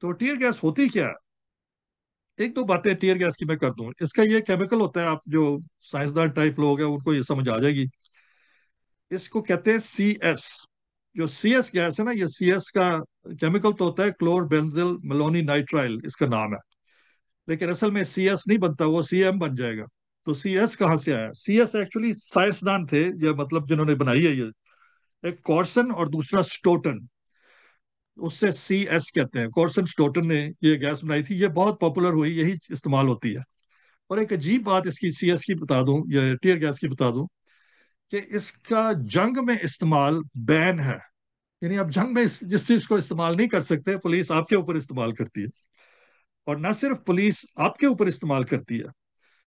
तो tear gas होती क्या एक दो बातें टीयर गैस की मैं कर दूं इसका ये केमिकल होता है आप जो साइंसदार टाइप लोग हैं उनको ये समझ आ जाएगी इसको कहते हैं सी एस जो सी एस गैस है ना ये सी एस का केमिकल तो होता है क्लोर बेंजिल मलोनी नाइट्राइल इसका नाम है लेकिन असल में सी एस नहीं बनता वो सी एम बन जाएगा तो सी एस कहाँ से आया सी एस एक्चुअली साइंसदान थे या मतलब जिन्होंने बनाई है ये एक कॉर्सन और दूसरा स्टोटन उससे सी एस कहते हैं कॉर्सन स्टोटन ने ये गैस बनाई थी ये बहुत पॉपुलर हुई यही इस्तेमाल होती है और एक अजीब बात इसकी सी एस की बता दूं या टीयर गैस की बता दूं कि इसका जंग में इस्तेमाल बैन है यानी आप जंग में जिस चीज को इस्तेमाल नहीं कर सकते पुलिस आपके ऊपर इस्तेमाल करती है और न सिर्फ पुलिस आपके ऊपर इस्तेमाल करती है